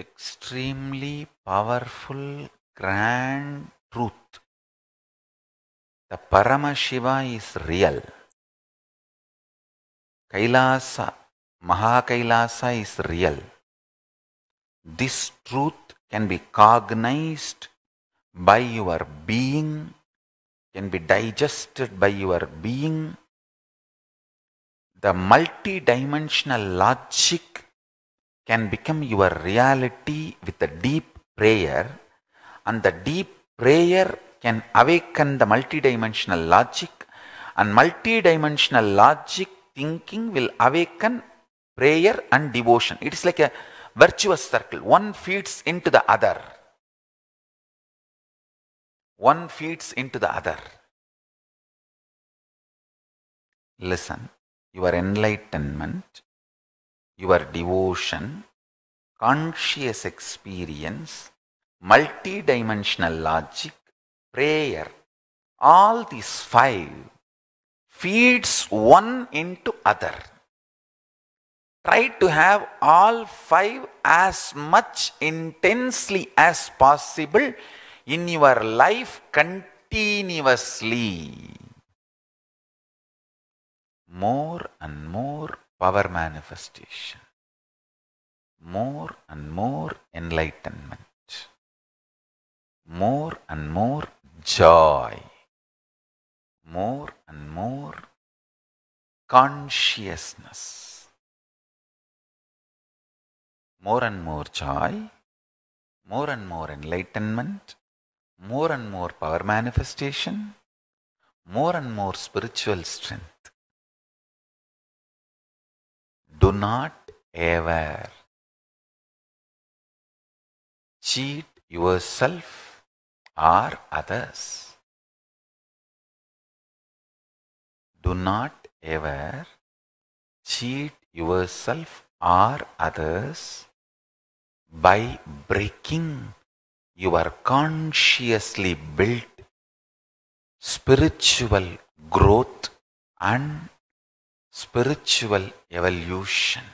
extremely powerful, grand truth. The Paramashiva is real. Kailasa, Mahakailasa is real. This truth can be cognized by your being, can be digested by your being. The multi-dimensional logic can become your reality with a deep prayer and the deep prayer can awaken the multidimensional logic and multidimensional logic thinking will awaken prayer and devotion. It is like a virtuous circle. One feeds into the other. One feeds into the other. Listen, your enlightenment your devotion, conscious experience, multidimensional logic, prayer, all these five feeds one into other. Try to have all five as much intensely as possible in your life continuously. More and more power manifestation, more and more enlightenment, more and more joy, more and more consciousness, more and more joy, more and more enlightenment, more and more power manifestation, more and more spiritual strength. Do not ever cheat yourself or others. Do not ever cheat yourself or others by breaking your consciously built spiritual growth and spiritual evolution.